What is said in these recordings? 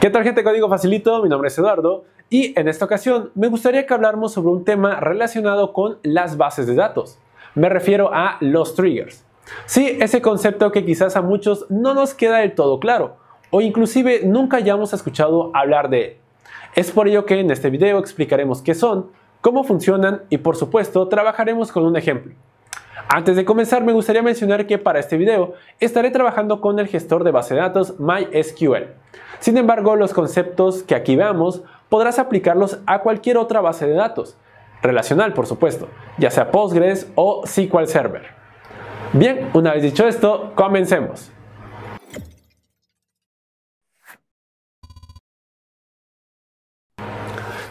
¿Qué tal gente Código Facilito? Mi nombre es Eduardo y en esta ocasión me gustaría que habláramos sobre un tema relacionado con las bases de datos. Me refiero a los triggers. Sí, ese concepto que quizás a muchos no nos queda del todo claro o inclusive nunca hayamos escuchado hablar de él. Es por ello que en este video explicaremos qué son, cómo funcionan y por supuesto trabajaremos con un ejemplo. Antes de comenzar me gustaría mencionar que para este video estaré trabajando con el gestor de base de datos MySQL. Sin embargo, los conceptos que aquí veamos podrás aplicarlos a cualquier otra base de datos, relacional por supuesto, ya sea Postgres o SQL Server. Bien, una vez dicho esto, comencemos.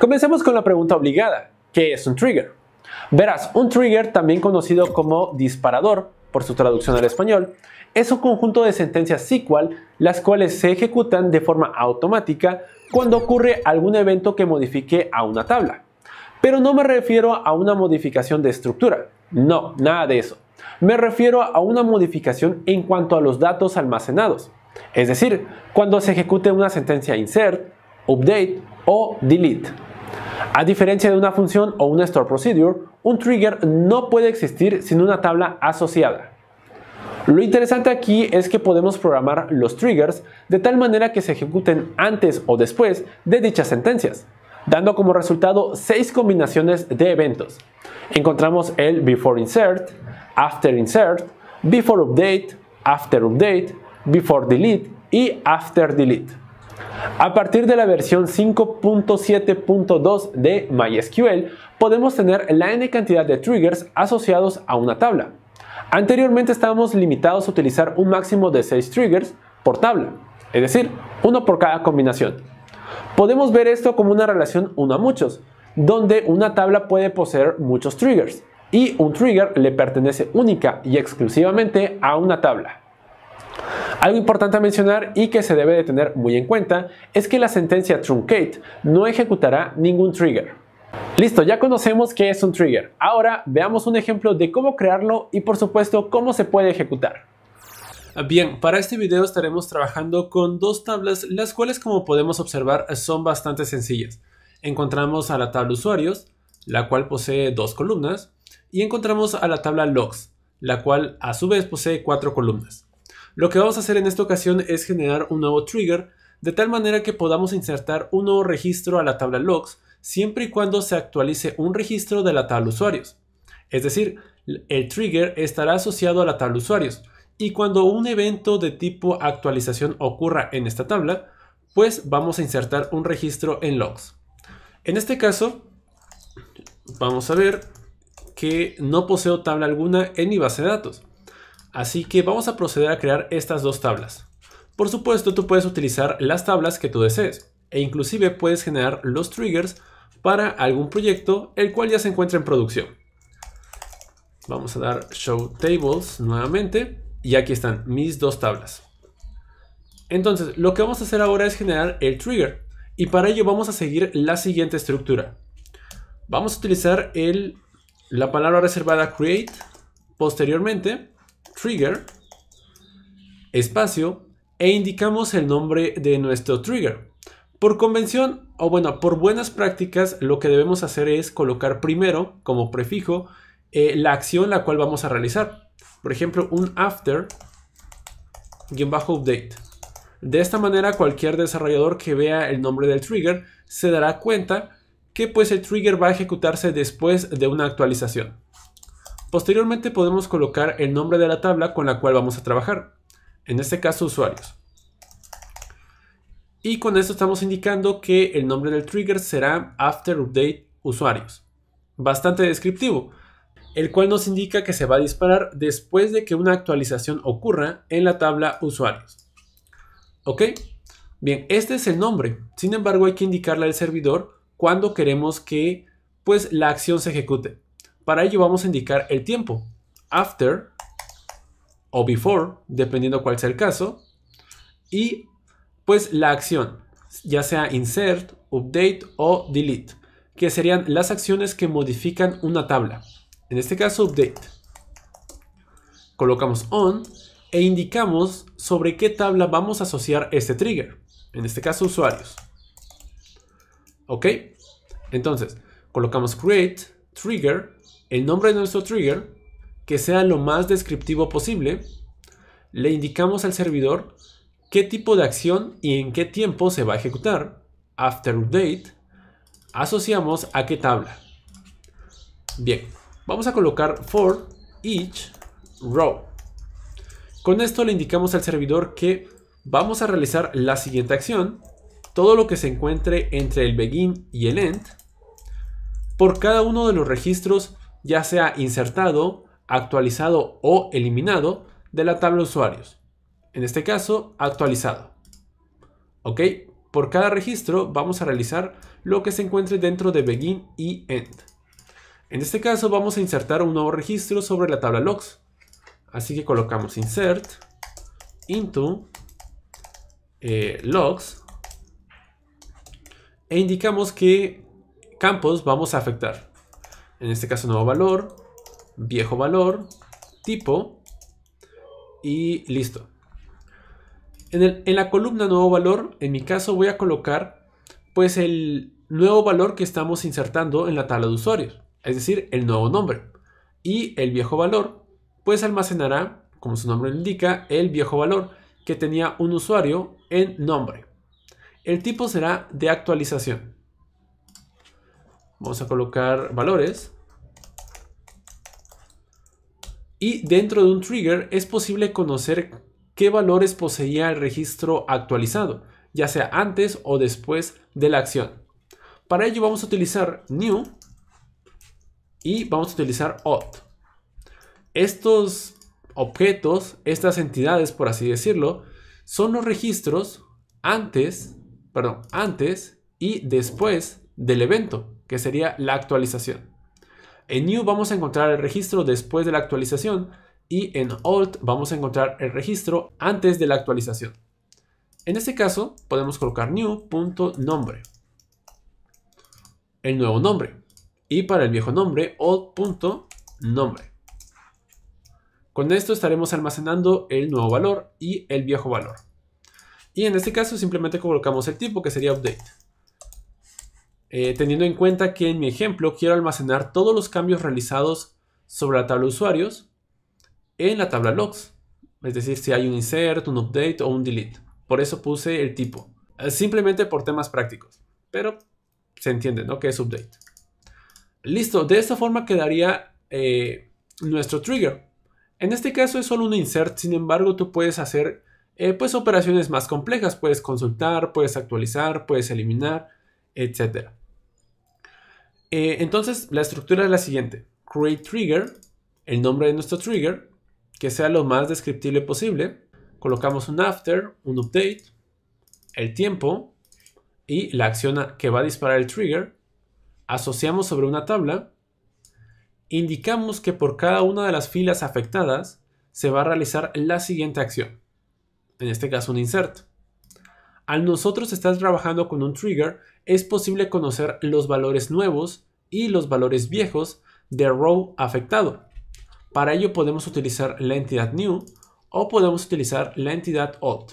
Comencemos con la pregunta obligada, ¿qué es un trigger? Verás, un trigger, también conocido como disparador por su traducción al español, es un conjunto de sentencias SQL las cuales se ejecutan de forma automática cuando ocurre algún evento que modifique a una tabla. Pero no me refiero a una modificación de estructura, no, nada de eso. Me refiero a una modificación en cuanto a los datos almacenados. Es decir, cuando se ejecute una sentencia insert, update o delete. A diferencia de una función o una store procedure, un trigger no puede existir sin una tabla asociada. Lo interesante aquí es que podemos programar los triggers de tal manera que se ejecuten antes o después de dichas sentencias, dando como resultado seis combinaciones de eventos. Encontramos el before insert, after insert, before update, after update, before delete y after delete. A partir de la versión 5.7.2 de MySQL, podemos tener la n cantidad de triggers asociados a una tabla. Anteriormente estábamos limitados a utilizar un máximo de 6 triggers por tabla, es decir, uno por cada combinación. Podemos ver esto como una relación uno a muchos, donde una tabla puede poseer muchos triggers y un trigger le pertenece única y exclusivamente a una tabla. Algo importante a mencionar y que se debe de tener muy en cuenta es que la sentencia truncate no ejecutará ningún trigger. Listo, ya conocemos qué es un trigger. Ahora veamos un ejemplo de cómo crearlo y por supuesto cómo se puede ejecutar. Bien, para este video estaremos trabajando con dos tablas, las cuales como podemos observar son bastante sencillas. Encontramos a la tabla usuarios, la cual posee dos columnas, y encontramos a la tabla logs, la cual a su vez posee cuatro columnas. Lo que vamos a hacer en esta ocasión es generar un nuevo trigger de tal manera que podamos insertar un nuevo registro a la tabla logs siempre y cuando se actualice un registro de la tabla usuarios. Es decir, el trigger estará asociado a la tabla usuarios y cuando un evento de tipo actualización ocurra en esta tabla, pues vamos a insertar un registro en logs. En este caso, vamos a ver que no poseo tabla alguna en mi base de datos. Así que vamos a proceder a crear estas dos tablas. Por supuesto, tú puedes utilizar las tablas que tú desees e inclusive puedes generar los triggers para algún proyecto el cual ya se encuentra en producción. Vamos a dar show tables nuevamente y aquí están mis dos tablas. Entonces, lo que vamos a hacer ahora es generar el trigger y para ello vamos a seguir la siguiente estructura. Vamos a utilizar la palabra reservada create posteriormente trigger, espacio, e indicamos el nombre de nuestro trigger. Por convención, o bueno, por buenas prácticas, lo que debemos hacer es colocar primero, como prefijo, eh, la acción la cual vamos a realizar. Por ejemplo, un after bajo update. De esta manera, cualquier desarrollador que vea el nombre del trigger se dará cuenta que pues el trigger va a ejecutarse después de una actualización. Posteriormente podemos colocar el nombre de la tabla con la cual vamos a trabajar, en este caso usuarios. Y con esto estamos indicando que el nombre del trigger será after update usuarios. Bastante descriptivo, el cual nos indica que se va a disparar después de que una actualización ocurra en la tabla usuarios. ¿Ok? Bien, este es el nombre. Sin embargo, hay que indicarle al servidor cuando queremos que pues, la acción se ejecute. Para ello vamos a indicar el tiempo, after o before, dependiendo cuál sea el caso, y pues la acción, ya sea insert, update o delete, que serían las acciones que modifican una tabla. En este caso, update. Colocamos on e indicamos sobre qué tabla vamos a asociar este trigger. En este caso, usuarios. ¿Ok? Entonces, colocamos create, trigger el nombre de nuestro trigger, que sea lo más descriptivo posible, le indicamos al servidor qué tipo de acción y en qué tiempo se va a ejecutar, after update, asociamos a qué tabla. Bien, vamos a colocar for each row. Con esto le indicamos al servidor que vamos a realizar la siguiente acción, todo lo que se encuentre entre el begin y el end, por cada uno de los registros ya sea insertado, actualizado o eliminado de la tabla usuarios. En este caso, actualizado. ¿Ok? Por cada registro vamos a realizar lo que se encuentre dentro de begin y end. En este caso vamos a insertar un nuevo registro sobre la tabla logs. Así que colocamos insert into eh, logs e indicamos qué campos vamos a afectar en este caso nuevo valor, viejo valor, tipo y listo. En, la columna nuevo valor, en mi caso voy a colocar pues el nuevo valor que estamos insertando en la tabla de usuarios, es decir, el nuevo nombre. Y el viejo valor pues almacenará, como su nombre indica, el viejo valor que tenía un usuario en nombre. El tipo será de actualización. Vamos a colocar valores. Y dentro de un trigger es posible conocer qué valores poseía el registro actualizado, ya sea antes o después de la acción. Para ello vamos a utilizar new y vamos a utilizar odd. Estos objetos, estas entidades, por así decirlo, son los registros antes, perdón, antes y después del evento que sería la actualización. En New vamos a encontrar el registro después de la actualización y en Old vamos a encontrar el registro antes de la actualización. En este caso podemos colocar new.nombre, el nuevo nombre, y para el viejo nombre old.nombre. Con esto estaremos almacenando el nuevo valor y el viejo valor. Y en este caso simplemente colocamos el tipo que sería update. Eh, teniendo en cuenta que en mi ejemplo quiero almacenar todos los cambios realizados sobre la tabla usuarios en la tabla logs. Es decir, si hay un insert, un update o un delete. Por eso puse el tipo. Eh, simplemente por temas prácticos. Pero se entiende, ¿no? Que es update. Listo, de esta forma quedaría eh, nuestro trigger. En este caso es solo un insert, sin embargo tú puedes hacer pues operaciones más complejas. Puedes consultar, puedes actualizar, puedes eliminar, etc. Eh, entonces, la estructura es la siguiente. Create trigger, el nombre de nuestro trigger, que sea lo más descriptible posible. Colocamos un after, un update, el tiempo y la acción que va a disparar el trigger. Asociamos sobre una tabla. Indicamos que por cada una de las filas afectadas se va a realizar la siguiente acción. En este caso un insert. Al nosotros estar trabajando con un trigger, es posible conocer los valores nuevos y los valores viejos de row afectado. Para ello podemos utilizar la entidad new o podemos utilizar la entidad old,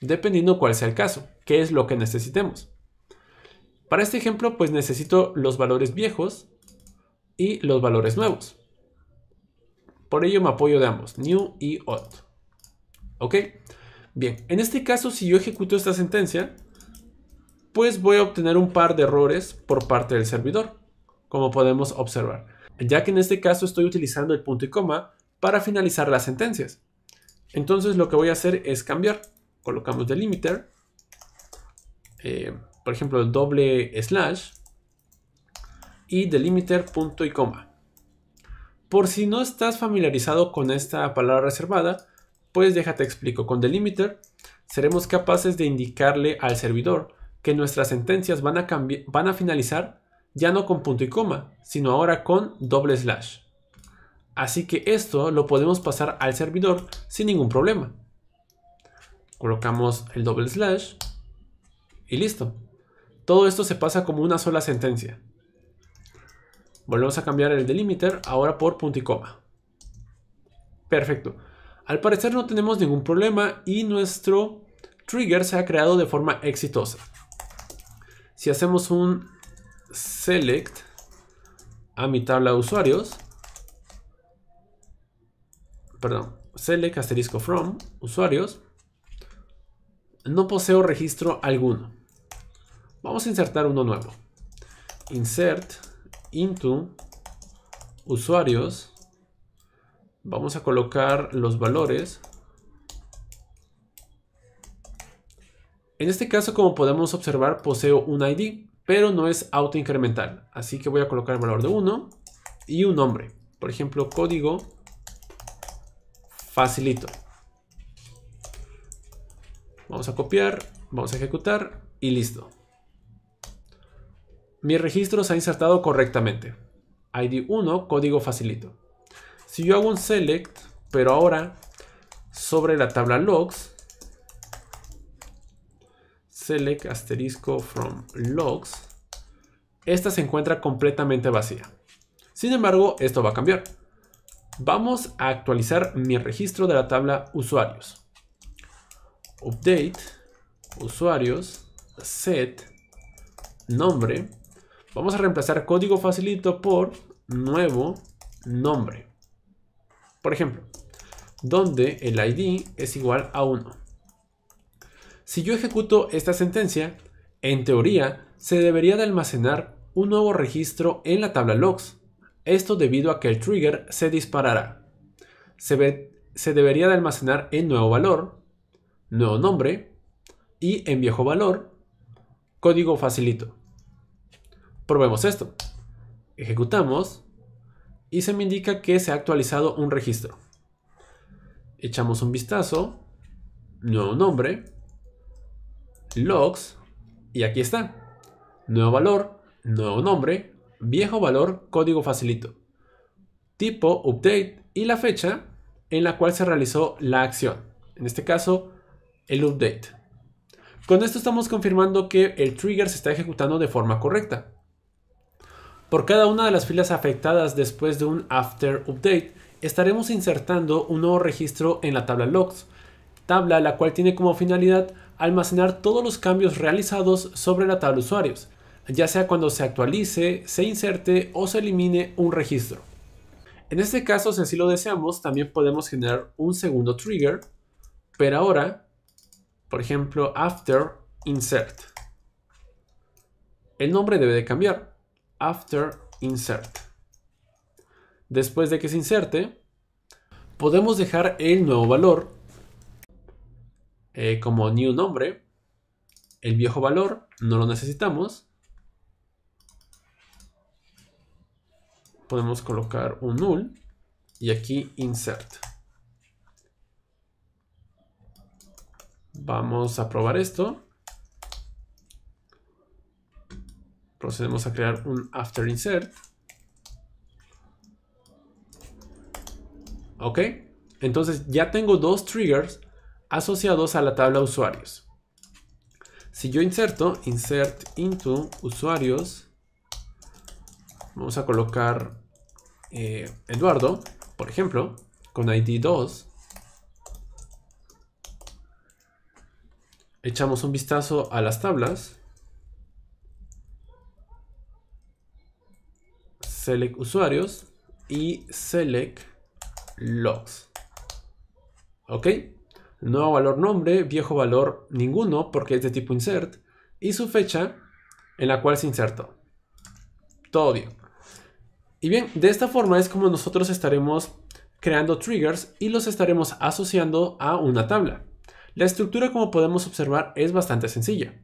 dependiendo cuál sea el caso, qué es lo que necesitemos. Para este ejemplo, pues necesito los valores viejos y los valores nuevos. Por ello me apoyo de ambos, new y old. ¿Ok? Bien, en este caso, si yo ejecuto esta sentencia, pues voy a obtener un par de errores por parte del servidor, como podemos observar, ya que en este caso estoy utilizando el punto y coma para finalizar las sentencias. Entonces lo que voy a hacer es cambiar. Colocamos delimiter, eh, por ejemplo el doble slash y delimiter punto y coma. Por si no estás familiarizado con esta palabra reservada, pues déjate explico, con delimiter seremos capaces de indicarle al servidor que nuestras sentencias van a, van a finalizar ya no con punto y coma, sino ahora con doble slash. Así que esto lo podemos pasar al servidor sin ningún problema. Colocamos el doble slash y listo. Todo esto se pasa como una sola sentencia. Volvemos a cambiar el delimiter ahora por punto y coma. Perfecto. Al parecer no tenemos ningún problema y nuestro trigger se ha creado de forma exitosa. Si hacemos un select a mi tabla de usuarios, perdón, select asterisco from usuarios, no poseo registro alguno. Vamos a insertar uno nuevo. Insert into usuarios vamos a colocar los valores. En este caso, como podemos observar, poseo un ID, pero no es autoincremental. Así que voy a colocar el valor de 1 y un nombre. Por ejemplo, código facilito. Vamos a copiar, vamos a ejecutar y listo. Mi registro se ha insertado correctamente. ID 1, código facilito. Si yo hago un select, pero ahora sobre la tabla logs, select asterisco from logs, esta se encuentra completamente vacía. Sin embargo, esto va a cambiar. Vamos a actualizar mi registro de la tabla usuarios. Update, usuarios, set, nombre. Vamos a reemplazar código facilito por nuevo nombre. Por ejemplo, donde el id es igual a 1. Si yo ejecuto esta sentencia, en teoría se debería de almacenar un nuevo registro en la tabla logs, esto debido a que el trigger se disparará. Se, debería de almacenar en nuevo valor, nuevo nombre y en viejo valor, código facilito. Probemos esto. Ejecutamos y se me indica que se ha actualizado un registro. Echamos un vistazo, nuevo nombre, logs, y aquí está. Nuevo valor, nuevo nombre, viejo valor, código facilito, tipo update y la fecha en la cual se realizó la acción. En este caso, el update. Con esto estamos confirmando que el trigger se está ejecutando de forma correcta. Por cada una de las filas afectadas después de un after update, estaremos insertando un nuevo registro en la tabla logs, tabla la cual tiene como finalidad almacenar todos los cambios realizados sobre la tabla usuarios, ya sea cuando se actualice, se inserte o se elimine un registro. En este caso, si así lo deseamos, también podemos generar un segundo trigger, pero ahora, por ejemplo, after insert. El nombre debe de cambiar, after insert. Después de que se inserte, podemos dejar el nuevo valor eh, como new nombre. El viejo valor no lo necesitamos. Podemos colocar un null y aquí insert. Vamos a probar esto. procedemos a crear un after insert. ¿Ok? Entonces ya tengo dos triggers asociados a la tabla usuarios. Si yo inserto, insert into usuarios, vamos a colocar eh, Eduardo, por ejemplo, con ID 2. Echamos un vistazo a las tablas. select usuarios y select logs. ¿Ok? Nuevo valor nombre, viejo valor ninguno porque es de tipo insert y su fecha en la cual se insertó. Todo bien. Y bien, de esta forma es como nosotros estaremos creando triggers y los estaremos asociando a una tabla. La estructura como podemos observar es bastante sencilla.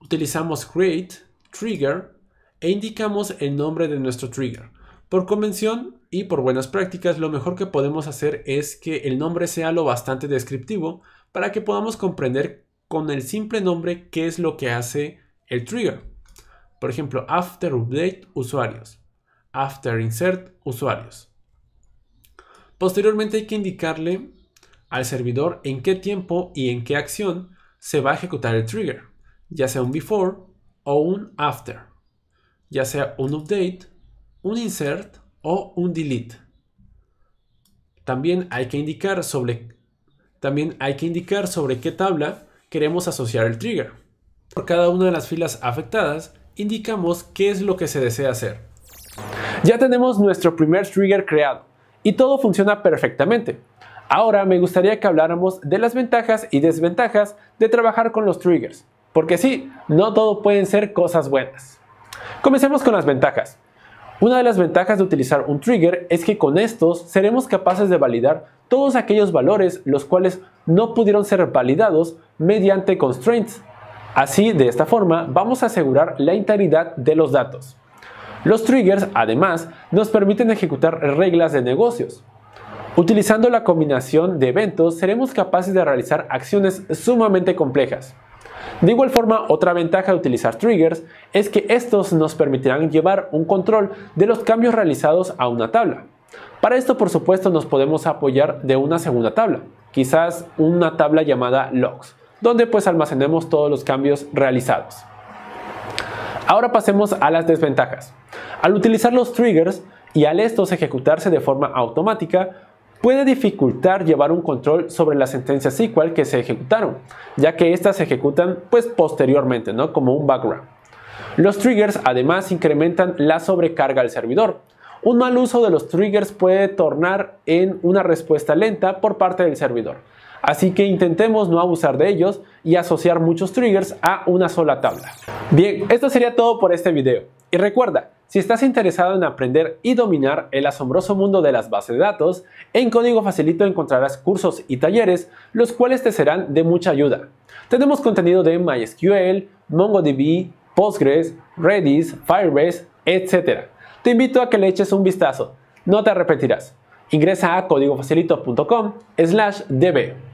Utilizamos create, trigger, e indicamos el nombre de nuestro trigger. Por convención y por buenas prácticas, lo mejor que podemos hacer es que el nombre sea lo bastante descriptivo para que podamos comprender con el simple nombre qué es lo que hace el trigger. Por ejemplo, after update usuarios, after insert usuarios. Posteriormente hay que indicarle al servidor en qué tiempo y en qué acción se va a ejecutar el trigger, ya sea un before o un after ya sea un update, un insert o un delete. También hay que indicar sobre, hay que indicar sobre qué tabla queremos asociar el trigger. Por cada una de las filas afectadas, indicamos qué es lo que se desea hacer. Ya tenemos nuestro primer trigger creado y todo funciona perfectamente. Ahora me gustaría que habláramos de las ventajas y desventajas de trabajar con los triggers, porque sí, no todo pueden ser cosas buenas. Comencemos con las ventajas. Una de las ventajas de utilizar un trigger es que con estos seremos capaces de validar todos aquellos valores los cuales no pudieron ser validados mediante constraints. Así, de esta forma, vamos a asegurar la integridad de los datos. Los triggers, además, nos permiten ejecutar reglas de negocios. Utilizando la combinación de eventos, seremos capaces de realizar acciones sumamente complejas. De igual forma, otra ventaja de utilizar triggers es que estos nos permitirán llevar un control de los cambios realizados a una tabla. Para esto, por supuesto, nos podemos apoyar de una segunda tabla, quizás una tabla llamada logs, donde pues almacenemos todos los cambios realizados. Ahora pasemos a las desventajas. Al utilizar los triggers y al estos ejecutarse de forma automática, puede dificultar llevar un control sobre las sentencias SQL que se ejecutaron, ya que éstas se ejecutan pues posteriormente, ¿no? Como un background. Los triggers además incrementan la sobrecarga al servidor. Un mal uso de los triggers puede tornar en una respuesta lenta por parte del servidor. Así que intentemos no abusar de ellos y asociar muchos triggers a una sola tabla. Bien, esto sería todo por este video. Y recuerda, si estás interesado en aprender y dominar el asombroso mundo de las bases de datos, en Código Facilito encontrarás cursos y talleres, los cuales te serán de mucha ayuda. Tenemos contenido de MySQL, MongoDB, Postgres, Redis, Firebase, etc. Te invito a que le eches un vistazo, no te arrepentirás. Ingresa a códigofacilito.com slash db.